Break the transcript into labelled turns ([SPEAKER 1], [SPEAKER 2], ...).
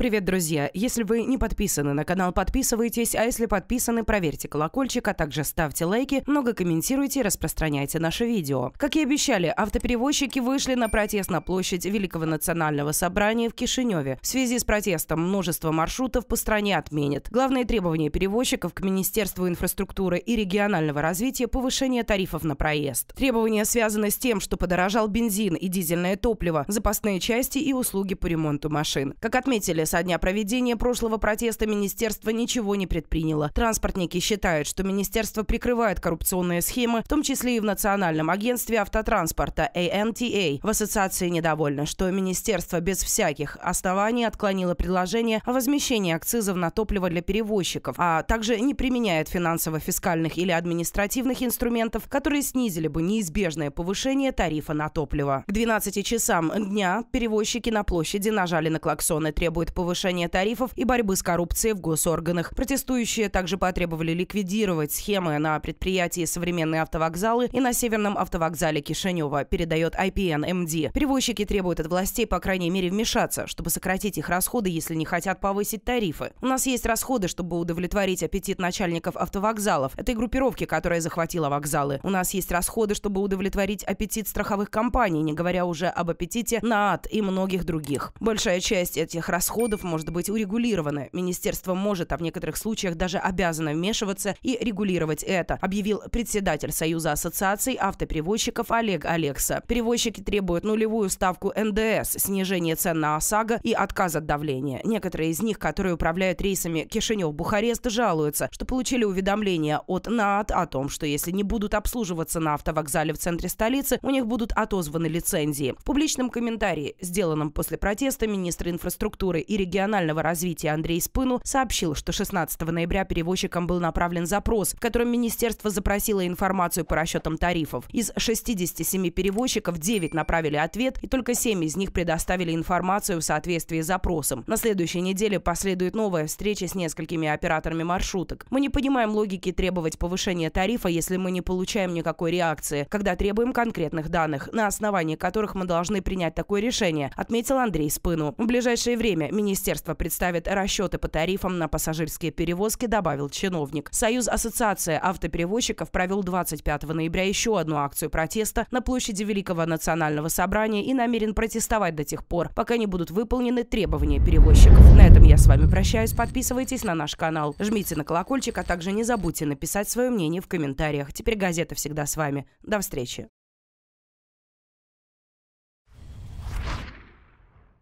[SPEAKER 1] Привет, друзья! Если вы не подписаны на канал, подписывайтесь, а если подписаны, проверьте колокольчик, а также ставьте лайки, много комментируйте и распространяйте наше видео. Как и обещали, автоперевозчики вышли на протест на площадь Великого национального собрания в Кишиневе. В связи с протестом множество маршрутов по стране отменят. Главные требования перевозчиков к Министерству инфраструктуры и регионального развития – повышение тарифов на проезд. Требования связаны с тем, что подорожал бензин и дизельное топливо, запасные части и услуги по ремонту машин. Как отметили, со дня проведения прошлого протеста министерство ничего не предприняло. Транспортники считают, что министерство прикрывает коррупционные схемы, в том числе и в Национальном агентстве автотранспорта ANTA. В ассоциации недовольны, что министерство без всяких оснований отклонило предложение о возмещении акцизов на топливо для перевозчиков, а также не применяет финансово-фискальных или административных инструментов, которые снизили бы неизбежное повышение тарифа на топливо. К 12 часам дня перевозчики на площади нажали на клаксоны, требуют повышения тарифов и борьбы с коррупцией в госорганах. Протестующие также потребовали ликвидировать схемы на предприятии «Современные автовокзалы» и на Северном автовокзале Кишинева, передает IPN-MD. Перевозчики требуют от властей, по крайней мере, вмешаться, чтобы сократить их расходы, если не хотят повысить тарифы. У нас есть расходы, чтобы удовлетворить аппетит начальников автовокзалов, этой группировки, которая захватила вокзалы. У нас есть расходы, чтобы удовлетворить аппетит страховых компаний, не говоря уже об аппетите на ад и многих других. Большая часть этих расходов расходов может быть урегулировано. Министерство может, а в некоторых случаях даже обязано вмешиваться и регулировать это, объявил председатель Союза ассоциаций автоперевозчиков Олег Алекса. Перевозчики требуют нулевую ставку НДС, снижение цен на ОСАГО и отказ от давления. Некоторые из них, которые управляют рейсами Кишинев-Бухарест, жалуются, что получили уведомление от НААТ о том, что если не будут обслуживаться на автовокзале в центре столицы, у них будут отозваны лицензии. В публичном комментарии, сделанном после протеста, министр инфраструктуры и регионального развития Андрей Спыну сообщил, что 16 ноября перевозчикам был направлен запрос, в котором министерство запросило информацию по расчетам тарифов. Из 67 перевозчиков 9 направили ответ, и только 7 из них предоставили информацию в соответствии с запросом. На следующей неделе последует новая встреча с несколькими операторами маршруток. Мы не понимаем логики требовать повышения тарифа, если мы не получаем никакой реакции, когда требуем конкретных данных, на основании которых мы должны принять такое решение, отметил Андрей Спыну. В ближайшее время министерство представит расчеты по тарифам на пассажирские перевозки, добавил чиновник. Союз Ассоциации автоперевозчиков провел 25 ноября еще одну акцию протеста на площади Великого национального собрания и намерен протестовать до тех пор, пока не будут выполнены требования перевозчиков. На этом я с вами прощаюсь. Подписывайтесь на наш канал, жмите на колокольчик, а также не забудьте написать свое мнение в комментариях. Теперь газета всегда с вами. До встречи.